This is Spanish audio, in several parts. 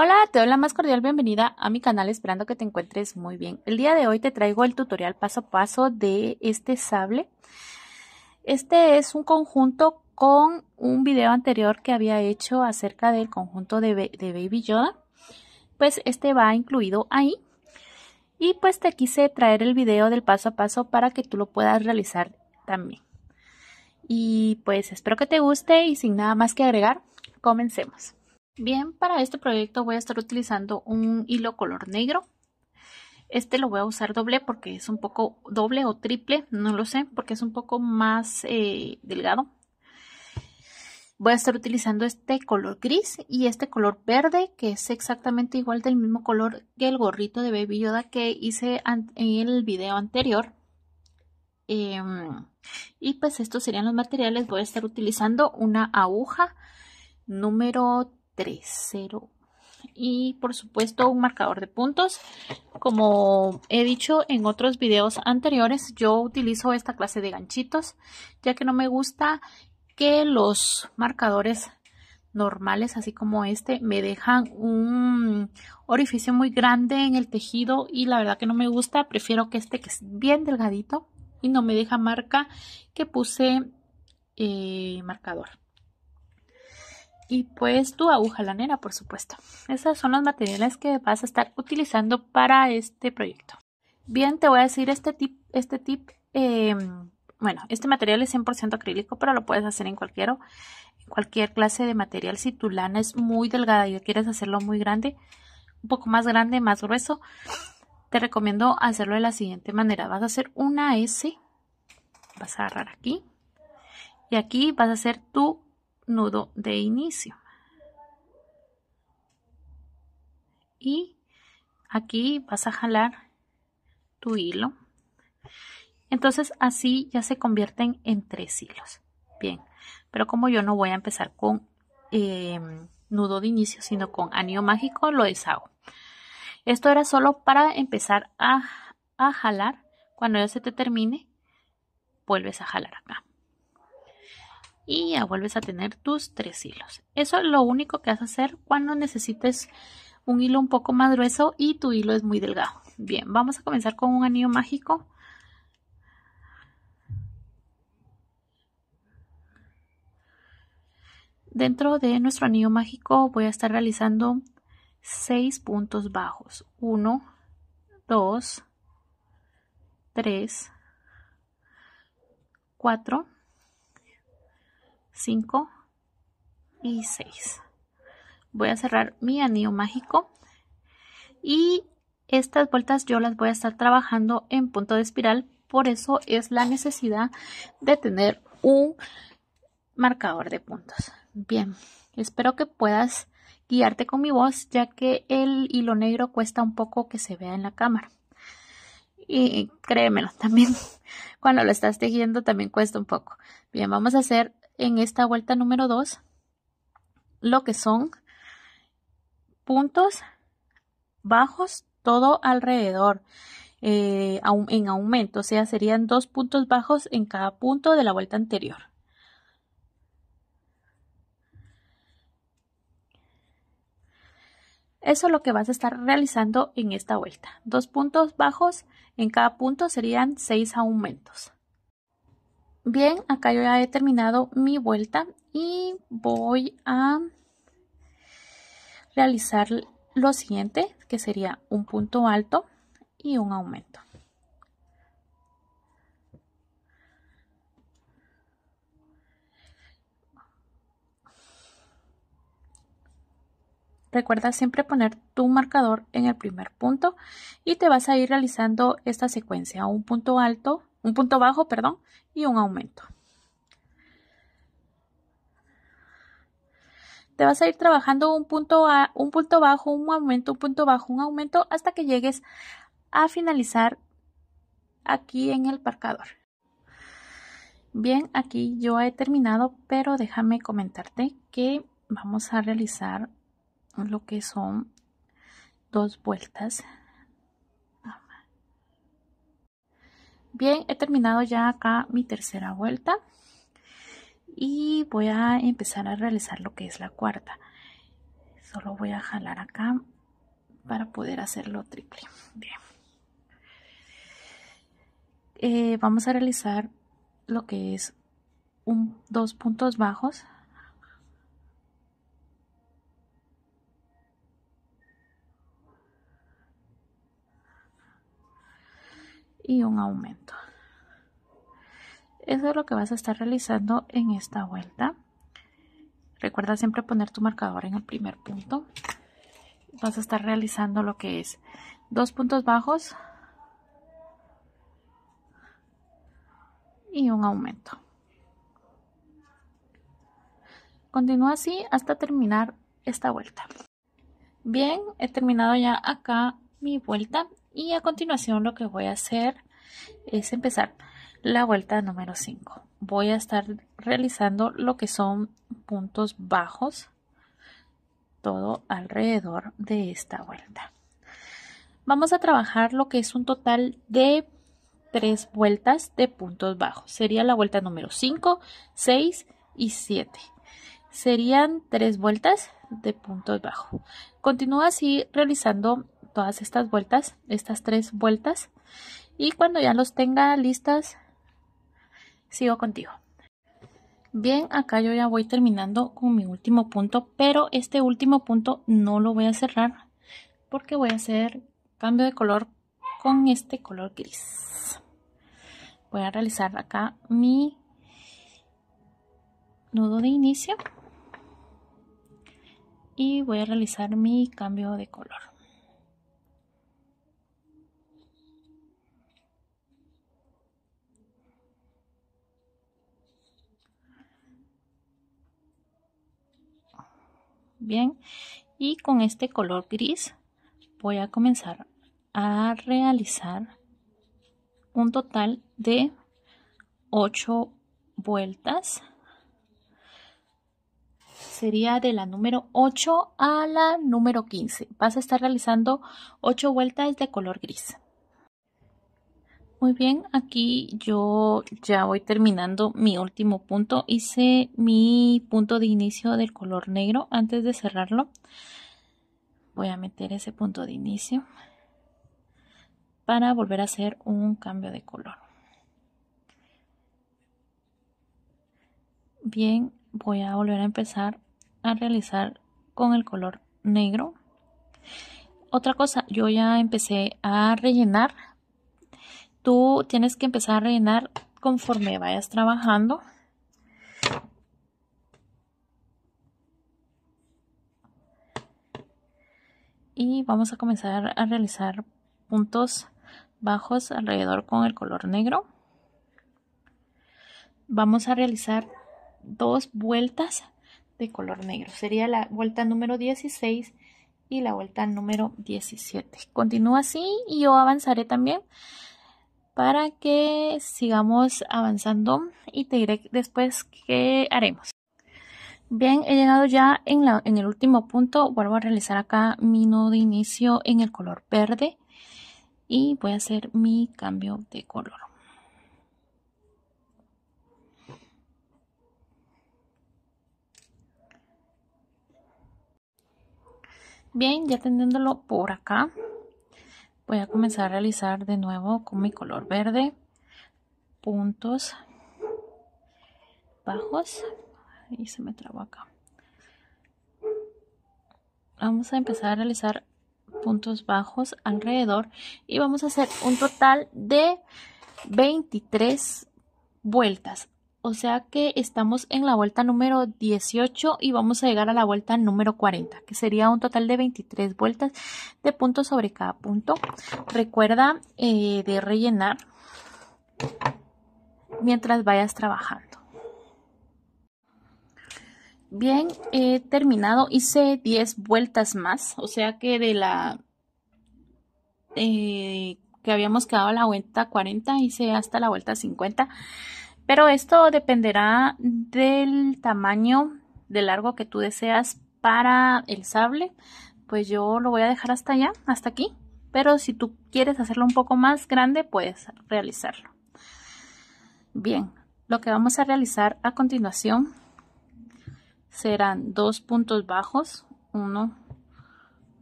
Hola, te doy la más cordial bienvenida a mi canal esperando que te encuentres muy bien. El día de hoy te traigo el tutorial paso a paso de este sable. Este es un conjunto con un video anterior que había hecho acerca del conjunto de, Baby Yoda. Pues este va incluido ahí. Y pues te quise traer el video del paso a paso para que tú lo puedas realizar también. Y pues espero que te guste y sin nada más que agregar, comencemos. Bien, para este proyecto voy a estar utilizando un hilo color negro. Este lo voy a usar doble porque es un poco doble o triple, no lo sé, porque es un poco más eh, delgado. Voy a estar utilizando este color gris y este color verde, que es exactamente igual del mismo color que el gorrito de Baby Yoda que hice en el video anterior. Em, y pues estos serían los materiales. Voy a estar utilizando una aguja número 3 Y por supuesto un marcador de puntos. Como he dicho en otros videos anteriores, yo utilizo esta clase de ganchitos, ya que no me gusta que los marcadores normales, así como este, me dejan un orificio muy grande en el tejido y la verdad que no me gusta, prefiero que este que es bien delgadito y no me deja marca que puse eh, marcador y pues tu aguja lanera, por supuesto. Esos son los materiales que vas a estar utilizando para este proyecto. Bien, te voy a decir este tip, este tip, em, bueno, este material es 100% acrílico, pero lo puedes hacer en cualquier, en cualquier clase de material. Si tu lana es muy delgada y quieres hacerlo muy grande, un poco más grande, más grueso, te recomiendo hacerlo de la siguiente manera. Vas a hacer una S, vas a agarrar aquí, y aquí vas a hacer tu nudo de inicio. Y aquí vas a jalar tu hilo. Entonces así ya se convierten en tres hilos. Bien, pero como yo no voy a empezar con em, nudo de inicio, sino con anillo mágico, lo deshago. Esto era solo para empezar a, a jalar. Cuando ya se te termine, vuelves a jalar acá y ya vuelves a tener tus tres hilos. Eso es lo único que vas a hacer cuando necesites un hilo un poco más grueso y tu hilo es muy delgado. Bien, vamos a comenzar con un anillo mágico. Dentro de nuestro anillo mágico voy a estar realizando seis puntos bajos. 1, 2, 3, 4, 5 y 6 voy a cerrar mi anillo mágico y estas vueltas yo las voy a estar trabajando en punto de espiral por eso es la necesidad de tener un marcador de puntos bien espero que puedas guiarte con mi voz ya que el hilo negro cuesta un poco que se vea en la cámara y créemelo también cuando lo estás tejiendo también cuesta un poco bien vamos a hacer en esta vuelta número 2 lo que son puntos bajos todo alrededor eh, en aumento, o sea, serían dos puntos bajos en cada punto de la vuelta anterior. Eso es lo que vas a estar realizando en esta vuelta. Dos puntos bajos en cada punto serían seis aumentos. Bien, acá yo ya he terminado mi vuelta y voy a realizar lo siguiente, que sería un punto alto y un aumento. Recuerda siempre poner tu marcador en el primer punto y te vas a ir realizando esta secuencia, un punto alto, un punto bajo, perdón, y un aumento. Te vas a ir trabajando un punto, a, un punto bajo, un aumento, un punto bajo, un aumento, hasta que llegues a finalizar aquí en el marcador. Bien, aquí yo he terminado, pero déjame comentarte que vamos a realizar lo que son dos vueltas Bien, he terminado ya acá mi tercera vuelta y voy a empezar a realizar lo que es la cuarta. Solo voy a jalar acá para poder hacerlo triple. Bien. Eh, vamos a realizar lo que es un, dos puntos bajos y un aumento. Eso es lo que vas a estar realizando en esta vuelta. Recuerda siempre poner tu marcador en el primer punto. Vas a estar realizando lo que es dos puntos bajos y un aumento. Continúa así hasta terminar esta vuelta. Bien, he terminado ya acá mi vuelta y a continuación lo que voy a hacer es empezar la vuelta número 5. Voy a estar realizando lo que son puntos bajos todo alrededor de esta vuelta. Vamos a trabajar lo que es un total de tres vueltas de puntos bajos. Sería la vuelta número 5, 6 y 7. Serían tres vueltas de puntos bajos. Continúa así realizando todas estas vueltas, estas tres vueltas. Y cuando ya los tenga listas, sigo contigo. Bien, acá yo ya voy terminando con mi último punto, pero este último punto no lo voy a cerrar porque voy a hacer cambio de color con este color gris. Voy a realizar acá mi nudo de inicio y voy a realizar mi cambio de color. bien y con este color gris voy a comenzar a realizar un total de 8 vueltas sería de la número 8 a la número 15 vas a estar realizando 8 vueltas de color gris muy bien, aquí yo ya voy terminando mi último punto. Hice mi punto de inicio del color negro antes de cerrarlo. Voy a meter ese punto de inicio para volver a hacer un cambio de color. Bien, voy a volver a empezar a realizar con el color negro. Otra cosa, yo ya empecé a rellenar tú tienes que empezar a rellenar conforme vayas trabajando. Y vamos a comenzar a realizar puntos bajos alrededor con el color negro. Vamos a realizar dos vueltas de color negro. Sería la vuelta número 16 y la vuelta número 17. Continúa así y yo avanzaré también para que sigamos avanzando y te diré después qué haremos. Bien, he llegado ya en, el último punto, vuelvo a realizar acá mi nodo de inicio en el color verde y voy a hacer mi cambio de color. Bien, ya tendiéndolo por acá, voy a comenzar a realizar de nuevo con mi color verde puntos bajos y se me trabó acá vamos a empezar a realizar puntos bajos alrededor y vamos a hacer un total de 23 vueltas o sea que estamos en la vuelta número 18 y vamos a llegar a la vuelta número 40, que sería un total de 23 vueltas de puntos sobre cada punto. Recuerda eh, de rellenar mientras vayas trabajando. Bien, he terminado, hice 10 vueltas más, o sea que de la eh, que habíamos quedado a la vuelta 40, hice hasta la vuelta 50. Pero esto dependerá del tamaño de largo que tú deseas para el sable. Pues yo lo voy a dejar hasta allá, hasta aquí. Pero si tú quieres hacerlo un poco más grande, puedes realizarlo. Bien, lo que vamos a realizar a continuación serán dos puntos bajos. Uno,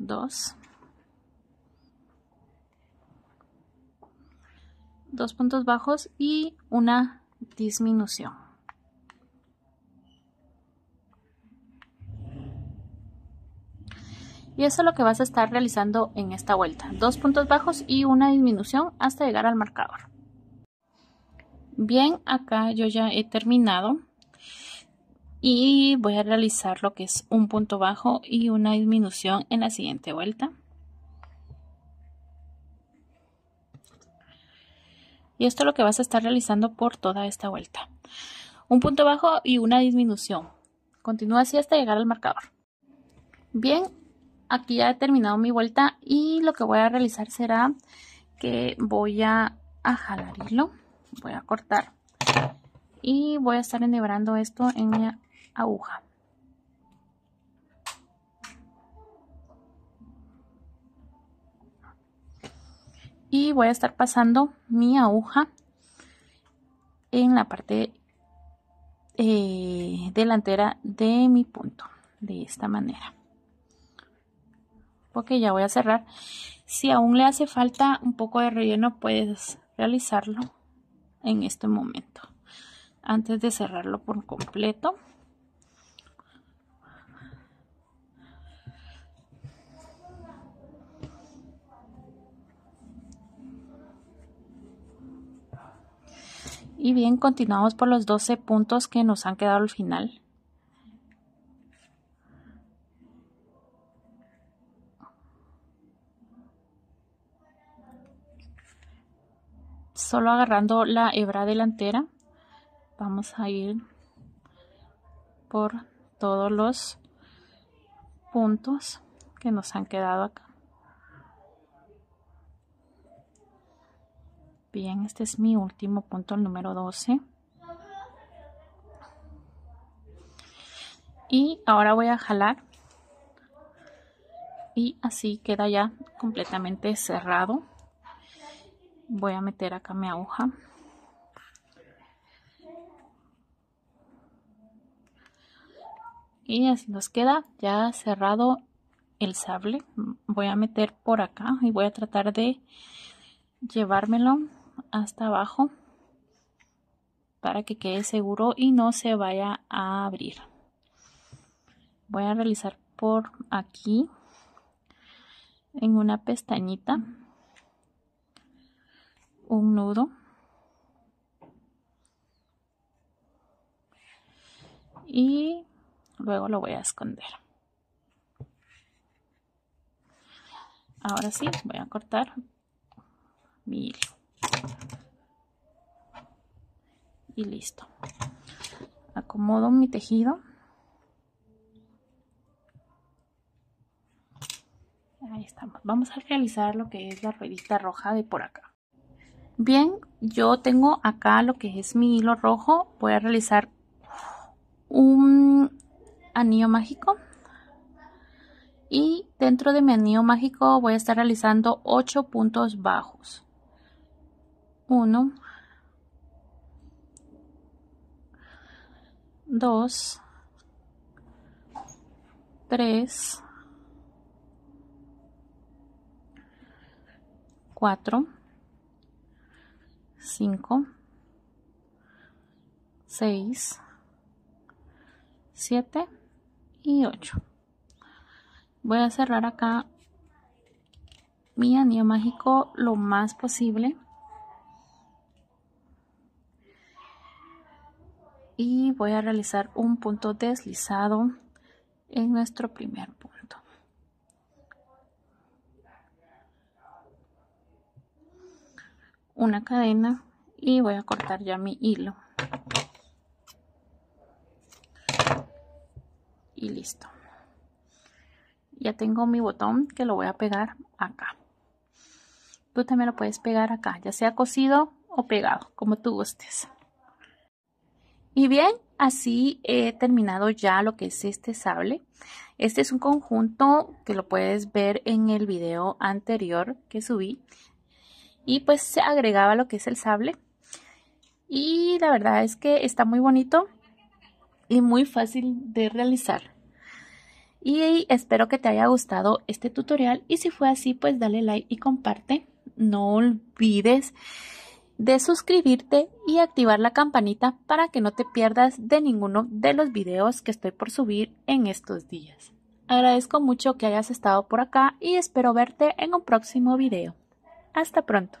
dos. Dos puntos bajos y una disminución. Y eso es lo que vas a estar realizando en esta vuelta. Dos puntos bajos y una disminución hasta llegar al marcador. Bien, acá yo ya he terminado. Y voy a realizar lo que es un punto bajo y una disminución en la siguiente vuelta. Y esto es lo que vas a estar realizando por toda esta vuelta. Un punto bajo y una disminución. Continúa así hasta llegar al marcador. Bien, aquí ya he terminado mi vuelta y lo que voy a realizar será que voy a, jalar hilo. Voy a cortar y voy a estar enhebrando esto en mi aguja. y voy a estar pasando mi aguja en la parte eh, delantera de mi punto de esta manera porque ya voy a cerrar si aún le hace falta un poco de relleno puedes realizarlo en este momento antes de cerrarlo por completo Y bien, continuamos por los 12 puntos que nos han quedado al final. Solo agarrando la hebra delantera, vamos a ir por todos los puntos que nos han quedado acá. Bien, este es mi último punto, el número 12. Y ahora voy a jalar. Y así queda ya completamente cerrado. Voy a meter acá mi aguja. y así nos queda ya cerrado el sable voy a meter por acá y voy a tratar de llevármelo hasta abajo para que quede seguro y no se vaya a abrir voy a realizar por aquí en una pestañita un nudo y luego lo voy a esconder ahora sí voy a cortar mi hilo y listo acomodo mi tejido ahí estamos vamos a realizar lo que es la ruedita roja de por acá bien yo tengo acá lo que es mi hilo rojo voy a realizar un anillo mágico y dentro de mi anillo mágico voy a estar realizando 8 puntos bajos 1, 2, 3, 4, 5, 6, 7 y 8. Voy a cerrar acá mi anillo mágico lo más posible. y voy a realizar un punto deslizado en nuestro primer punto. Una cadena y voy a cortar ya mi hilo. Y listo. Ya tengo mi botón que lo voy a pegar acá. Tú también lo puedes pegar acá, ya sea cosido o pegado, como tú gustes. Y bien, así he terminado ya lo que es este sable. Este es un conjunto que lo puedes ver en el video anterior que subí. Y pues se agregaba lo que es el sable. Y la verdad es que está muy bonito y muy fácil de realizar. Y espero que te haya gustado este tutorial y si fue así pues dale like y comparte. No olvides de suscribirte y activar la campanita para que no te pierdas de ninguno de los videos que estoy por subir en estos días. Agradezco mucho que hayas estado por acá y espero verte en un próximo video. Hasta pronto.